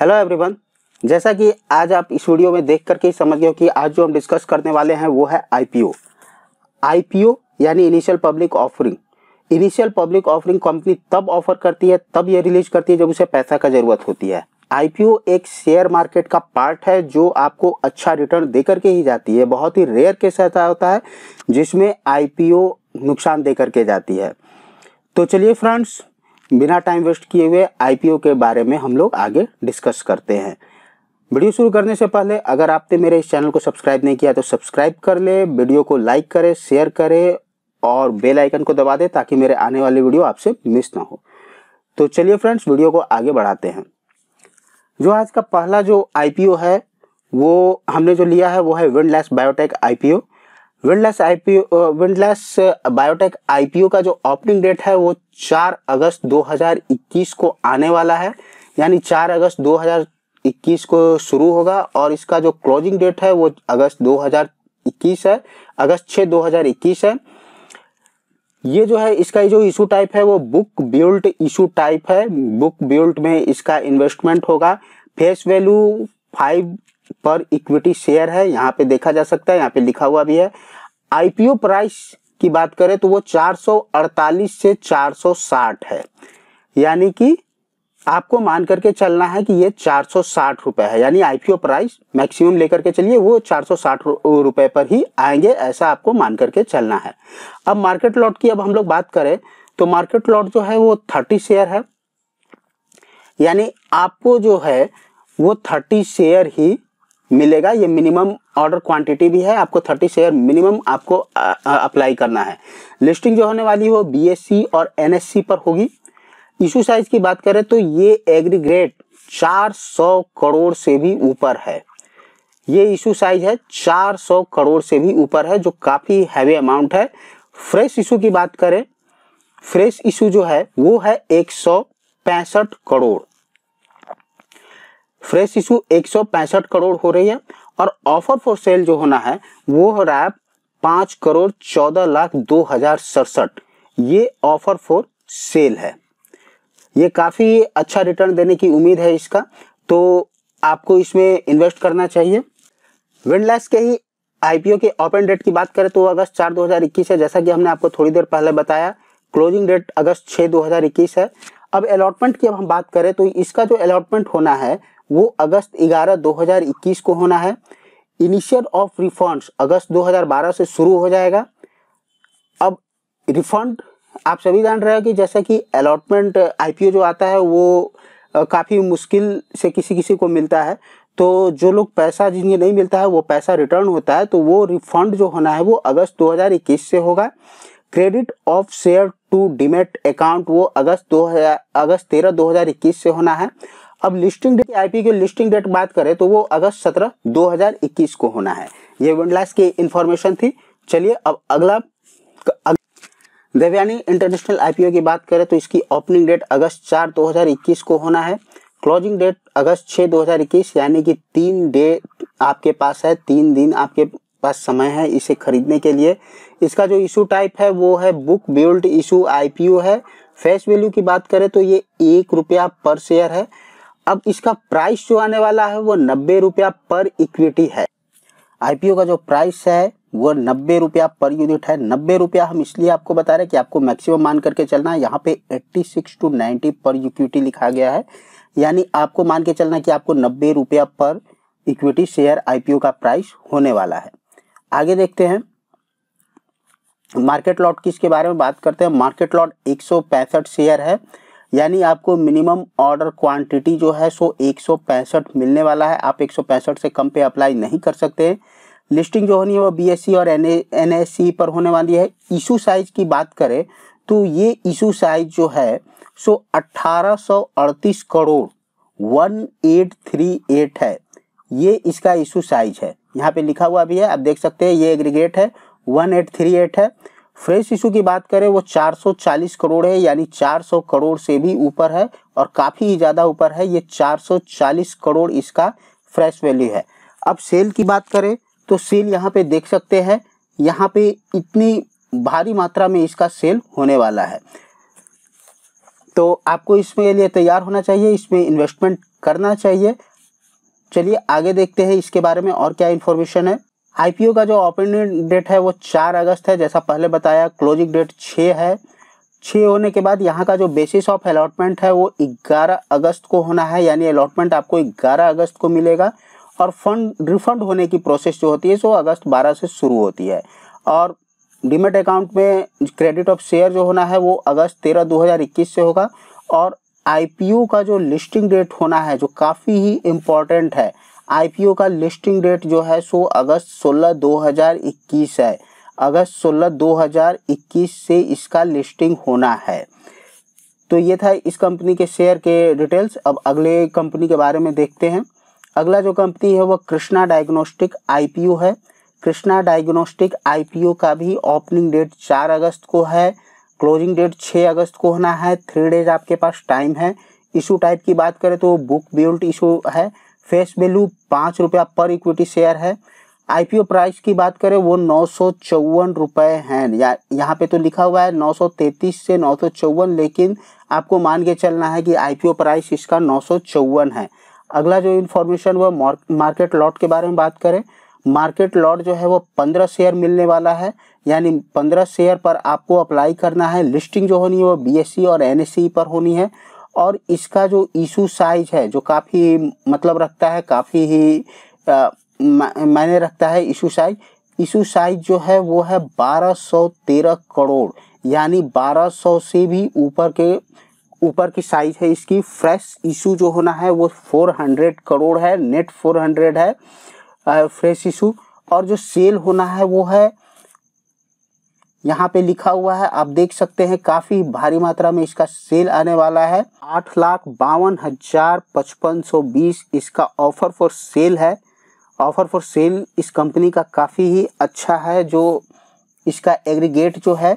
hello everyone जैसा कि आज आप इस वीडियो में देख करके समझ गए कि आज जो हम डिस्कस करने वाले हैं वो है आईपीओ आईपीओ यानी initial public offering initial public offering company तब ऑफर करती है तब ये रिलीज करती है जब उसे पैसा का ज़रूरत होती है आईपीओ एक शेयर मार्केट का पार्ट है जो आपको अच्छा रिटर्न दे करके ही जाती है बहुत ही रेयर केस ऐसा होता है जिसमें आईपीओ नुकसान दे करके जाती है तो चलिए फ्रेंड्स बिना टाइम वेस्ट किए हुए आईपीओ के बारे में हम लोग आगे डिस्कस करते हैं वीडियो शुरू करने से पहले अगर आपने मेरे इस चैनल को सब्सक्राइब नहीं किया तो सब्सक्राइब कर ले वीडियो को लाइक करें शेयर करें और बेल आइकन को दबा दें ताकि मेरे आने वाले वीडियो आपसे मिस ना हो तो चलिए फ्रेंड्स वीडियो को आगे बढ़ाते हैं जो आज का पहला जो आईपीओ है वो हमने जो लिया है वो है Windlas biotech IPO Windlas IPO Windlas biotech IPO का जो ओपनिंग डेट है वो 4 अगस्त 2021 को आने वाला है यानी 4 अगस्त 2021 को शुरू होगा और इसका जो क्लोजिंग डेट है वो अगस्त 2021 है अगस्त 6 2021 है ये जो है इसका जो इशू टाइप है वो बुक बिल्ट इशू टाइप है बुक बिल्ट में इसका इन्वेस्टमेंट होगा face value five per equity share है यहाँ पे देखा जा सकता है यहाँ पे लिखा हुआ भी है आईपीओ प्राइस की बात करें तो वो 448 से 460 है यानी कि आपको मान करके चलना है कि ये चार सौ है यानी आईपीओ प्राइस मैक्सिमम लेकर के चलिए वो 460 रुपए पर ही आएंगे ऐसा आपको मान करके चलना है अब मार्केट लॉट की अब हम लोग बात करें तो मार्केट लॉट जो है वो 30 शेयर है यानी आपको जो है वो 30 शेयर ही मिलेगा ये मिनिमम ऑर्डर क्वांटिटी भी है आपको थर्टी शेयर मिनिमम आपको अप्लाई करना है लिस्टिंग जो होने वाली हो बीएससी और एनएससी पर होगी इशू साइज की बात करें तो ये एग्रीग्रेट 400 करोड़ से भी ऊपर है ये इशू साइज है 400 करोड़ से भी ऊपर है जो काफ़ी हैवी अमाउंट है फ्रेश इशू की बात करें फ्रेश इशू जो है वो है एक करोड़ फ्रेश इशू एक करोड़ हो रही है और ऑफर फॉर सेल जो होना है वो हो रहा है पाँच करोड़ चौदह लाख दो हजार सड़सठ ये ऑफर फॉर सेल है ये काफ़ी अच्छा रिटर्न देने की उम्मीद है इसका तो आपको इसमें इन्वेस्ट करना चाहिए विंडलैस के ही आईपीओ के ओपन डेट की बात करें तो अगस्त चार दो हजार इक्कीस है जैसा कि हमने आपको थोड़ी देर पहले बताया क्लोजिंग डेट अगस्त छः दो है अब अलॉटमेंट की अब हम बात करें तो इसका जो अलॉटमेंट होना है वो अगस्त 11 2021 को होना है इनिशियल ऑफ रिफंड्स अगस्त 2012 से शुरू हो जाएगा अब रिफंड आप सभी जान रहे हो कि जैसे कि अलॉटमेंट आईपीओ जो आता है वो काफ़ी मुश्किल से किसी किसी को मिलता है तो जो लोग पैसा जिन्हें नहीं मिलता है वो पैसा रिटर्न होता है तो वो रिफंड जो होना है वो अगस्त 2021 से होगा credit of share to demat account वो अगस्त 2000 अगस्त 13 2021 से होना है अब लिस्टिंग डेट आईपी की लिस्टिंग डेट बात करें तो वो अगस्त सत्रह 2021 को होना है ये विंडलास की इंफॉर्मेशन थी चलिए अब अगला अग... देवयानी इंटरनेशनल आईपीओ की बात करें तो इसकी ओपनिंग डेट अगस्त चार 2021 को होना है क्लोजिंग डेट अगस्त छः 2021 यानी कि तीन डे आपके पास है तीन दिन आपके पास समय है इसे खरीदने के लिए इसका जो इशू टाइप है वो है बुक बिल्ड इशू ओ है फेस वैल्यू की बात करें तो ये एक रुपया पर शेयर है अब इसका प्राइस जो आने वाला है वो नब्बे रुपया पर इक्विटी है आईपीओ का जो प्राइस है वो नब्बे रुपया पर यूनिट है नब्बे रुपया हम इसलिए आपको बता रहे हैं कि आपको मैक्सिमम मान करके चलना है यहाँ पे 86 टू 90 पर इक्विटी लिखा गया है यानी आपको मान के चलना कि आपको नब्बे रुपया पर इक्विटी शेयर आईपीओ का प्राइस होने वाला है आगे देखते हैं मार्केट लॉट किसके बारे में बात करते हैं मार्केट लॉट एक शेयर है यानी आपको मिनिमम ऑर्डर क्वांटिटी जो है सो एक मिलने वाला है आप एक से कम पे अप्लाई नहीं कर सकते लिस्टिंग जो होनी है वो बी e और एन एस पर होने वाली है इशू साइज की बात करें तो ये इशू साइज जो है सो अट्ठारह करोड़ 1838 है ये इसका इशू साइज है यहाँ पे लिखा हुआ भी है आप देख सकते हैं ये एग्रीगेट है 1838 है फ्रेश इशू की बात करें वो 440 करोड़ है यानी 400 करोड़ से भी ऊपर है और काफ़ी ज़्यादा ऊपर है ये 440 करोड़ इसका फ्रेश वैल्यू है अब सेल की बात करें तो सेल यहाँ पे देख सकते हैं यहाँ पे इतनी भारी मात्रा में इसका सेल होने वाला है तो आपको इसमें लिए तैयार होना चाहिए इसमें इन्वेस्टमेंट करना चाहिए चलिए आगे देखते हैं इसके बारे में और क्या इन्फॉर्मेशन है आईपीओ का जो ओपनिंग डेट है वो चार अगस्त है जैसा पहले बताया क्लोजिंग डेट छः है छः होने के बाद यहाँ का जो बेसिस ऑफ अलॉटमेंट है वो 11 अगस्त को होना है यानी अलॉटमेंट आपको 11 अगस्त को मिलेगा और फंड रिफंड होने की प्रोसेस जो होती है सो अगस्त 12 से शुरू होती है और डिमेट अकाउंट में क्रेडिट ऑफ शेयर जो होना है वो अगस्त तेरह इक्कीस से होगा और आईपीओ का जो लिस्टिंग डेट होना है जो काफ़ी ही इम्पोर्टेंट है आईपीओ का लिस्टिंग डेट जो है सो अगस्त 16 2021 है अगस्त 16 2021 से इसका लिस्टिंग होना है तो ये था इस कंपनी के शेयर के डिटेल्स अब अगले कंपनी के बारे में देखते हैं अगला जो कंपनी है वह कृष्णा डायग्नोस्टिक आईपीओ है कृष्णा डायग्नोस्टिक आईपीओ का भी ओपनिंग डेट चार अगस्त को है क्लोजिंग डेट छः अगस्त को होना है थ्री डेज आपके पास टाइम है इशू टाइप की बात करें तो बुक बिल्ट इशू है फेस वैल्यू पाँच रुपया पर इक्विटी शेयर है आईपीओ प्राइस की बात करें वो नौ सौ चौवन रुपये हैं या यहाँ पे तो लिखा हुआ है नौ सौ तैतीस से नौ सौ चौवन लेकिन आपको मान के चलना है कि आईपीओ प्राइस इसका नौ सौ चौवन है अगला जो इन्फॉर्मेशन वो मार्केट लॉट के बारे में बात करें मार्केट लॉट जो है वो पंद्रह शेयर मिलने वाला है यानी पंद्रह शेयर पर आपको अप्लाई करना है लिस्टिंग जो होनी है वो बी e और एन e पर होनी है और इसका जो इशू साइज है जो काफ़ी मतलब रखता है काफ़ी ही मायने रखता है इशू साइज इशू साइज जो है वो है 1213 करोड़ यानी 1200 से भी ऊपर के ऊपर की साइज है इसकी फ्रेश इशू जो होना है वो 400 करोड़ है नेट 400 है फ्रेश इशू और जो सेल होना है वो है यहाँ पे लिखा हुआ है आप देख सकते हैं काफी भारी मात्रा में इसका सेल आने वाला है आठ लाख बावन हजार पचपन सौ बीस इसका ऑफर फॉर सेल है ऑफर फॉर सेल इस कंपनी का काफ़ी ही अच्छा है जो इसका एग्रीगेट जो है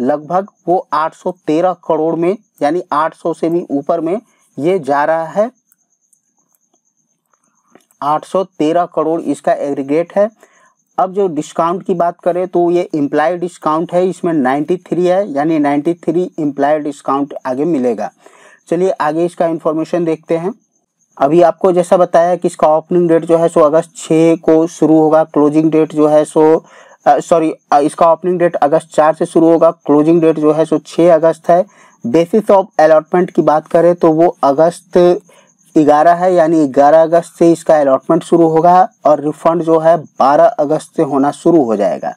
लगभग वो 813 करोड़ में यानी 800 से भी ऊपर में ये जा रहा है 813 करोड़ इसका एग्रीगेट है अब जो डिस्काउंट की बात करें तो ये इम्प्लाय डिस्काउंट है इसमें 93 है यानी 93 थ्री इम्प्लाय डिस्काउंट आगे मिलेगा चलिए आगे इसका इन्फॉर्मेशन देखते हैं अभी आपको जैसा बताया कि इसका ओपनिंग डेट जो है सो अगस्त छः को शुरू होगा क्लोजिंग डेट जो है सो सॉरी इसका ओपनिंग डेट अगस्त चार से शुरू होगा क्लोजिंग डेट जो है सो छः अगस्त है बेसिस ऑफ अलॉटमेंट की बात करें तो वो अगस्त ग्यारह है यानी ग्यारह अगस्त से इसका अलॉटमेंट शुरू होगा और रिफंड जो है बारह अगस्त से होना शुरू हो जाएगा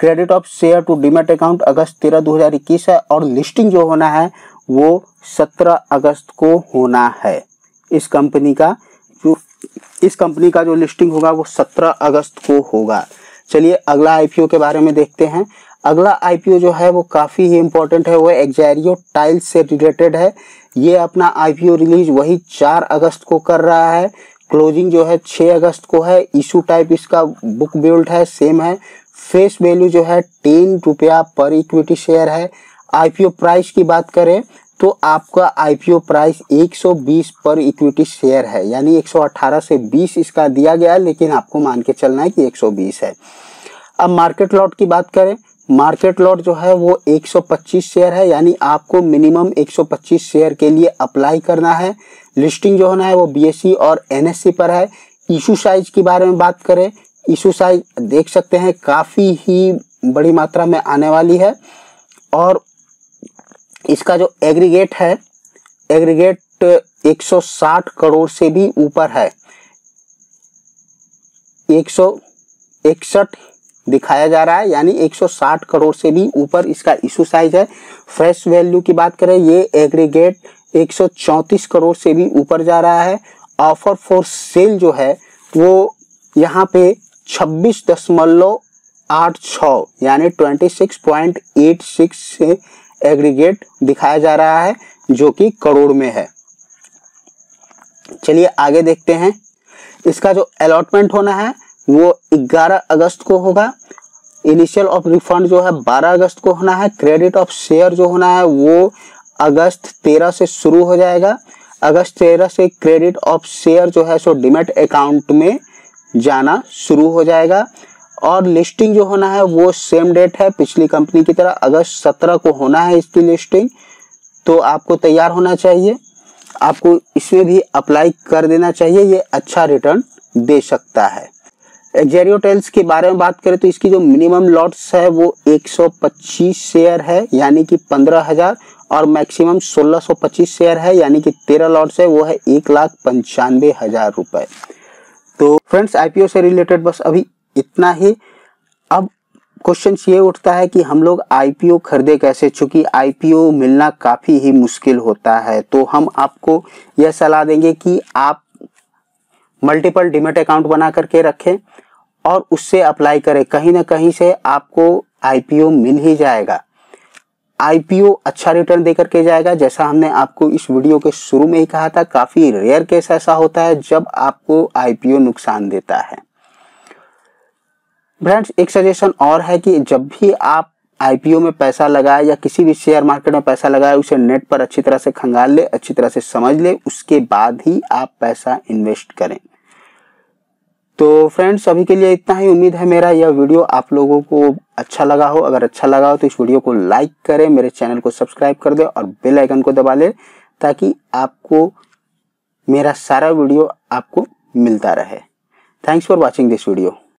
credit of share to demat account अगस्त तेरह दो हजार इक्कीस है और लिस्टिंग जो होना है वो सत्रह अगस्त को होना है इस कंपनी का जो इस कंपनी का जो लिस्टिंग होगा वो सत्रह अगस्त को होगा चलिए अगला आईपीओ के बारे में देखते हैं अगला आईपीओ जो है वो काफ़ी ही इम्पोर्टेंट है वो एक्जेरियो टाइल्स से रिलेटेड है ये अपना आईपीओ रिलीज वही चार अगस्त को कर रहा है क्लोजिंग जो है छः अगस्त को है इशू टाइप इसका बुक बिल्ड है सेम है फेस वैल्यू जो है टेन रुपया पर इक्विटी शेयर है आईपीओ प्राइस की बात करें तो आपका आईपीओ प्राइस 120 पर इक्विटी शेयर है यानी 118 से 20 इसका दिया गया है लेकिन आपको मान के चलना है कि 120 है अब मार्केट लॉट की बात करें मार्केट लॉट जो है वो 125 शेयर है यानी आपको मिनिमम 125 शेयर के लिए अप्लाई करना है लिस्टिंग जो होना है वो बी e और एन e पर है इशू साइज के बारे में बात करें इशू साइज देख सकते हैं काफ़ी ही बड़ी मात्रा में आने वाली है और इसका जो एग्रीगेट है एग्रीगेट 160 करोड़ से भी ऊपर है एक सौ इकसठ दिखाया जा रहा है यानी 160 करोड़ से भी ऊपर इसका इशू साइज है फ्रेश वैल्यू की बात करें ये एग्रीगेट 134 करोड़ से भी ऊपर जा रहा है ऑफर फॉर सेल जो है वो यहाँ पे छब्बीस दशमलव आठ छ यानी twenty six point eight six से एग्रीगेट दिखाया जा रहा है जो कि करोड़ में है चलिए आगे देखते हैं इसका जो अलॉटमेंट होना है वो 11 अगस्त को होगा इनिशियल ऑफ रिफंड जो है 12 अगस्त को होना है क्रेडिट ऑफ शेयर जो होना है वो अगस्त 13 से शुरू हो जाएगा अगस्त 13 से क्रेडिट ऑफ शेयर जो है सो डिमेट अकाउंट में जाना शुरू हो जाएगा और लिस्टिंग जो होना है वो सेम डेट है पिछली कंपनी की तरह अगस्त सत्रह को होना है इसकी लिस्टिंग तो आपको तैयार होना चाहिए आपको इसमें भी अप्लाई कर देना चाहिए ये अच्छा रिटर्न दे सकता है जेरियोटेल्स के बारे में बात करें तो इसकी जो मिनिमम लॉट्स है वो 125 शेयर है यानी कि 15,000 और मैक्सिमम 1625 शेयर है यानी कि 13 लॉट्स है वो है एक लाख पंचानवे हज़ार रुपए तो फ्रेंड्स आईपीओ से रिलेटेड बस अभी इतना ही अब क्वेश्चन ये उठता है कि हम लोग आईपीओ खरीदे कैसे चूंकि आईपीओ मिलना काफ़ी ही मुश्किल होता है तो हम आपको यह सलाह देंगे कि आप मल्टीपल डिमेट अकाउंट बना करके रखें और उससे अप्लाई करें कहीं ना कहीं से आपको आईपीओ मिल ही जाएगा आईपीओ अच्छा रिटर्न दे करके जाएगा जैसा हमने आपको इस वीडियो के शुरू में ही कहा था काफ़ी रेयर केस ऐसा होता है जब आपको आईपीओ नुकसान देता है फ्रेंड्स एक सजेशन और है कि जब भी आप आईपीओ में पैसा लगाए या किसी भी शेयर मार्केट में पैसा लगाए उसे नेट पर अच्छी तरह से खंगाल ले अच्छी तरह से समझ ले उसके बाद ही आप पैसा इन्वेस्ट करें तो फ्रेंड्स अभी के लिए इतना ही उम्मीद है मेरा यह वीडियो आप लोगों को अच्छा लगा हो अगर अच्छा लगा हो तो इस वीडियो को लाइक करें मेरे चैनल को सब्सक्राइब कर दे और बेल आइकन को दबा ले ताकि आपको मेरा सारा वीडियो आपको मिलता रहे thanks for watching this video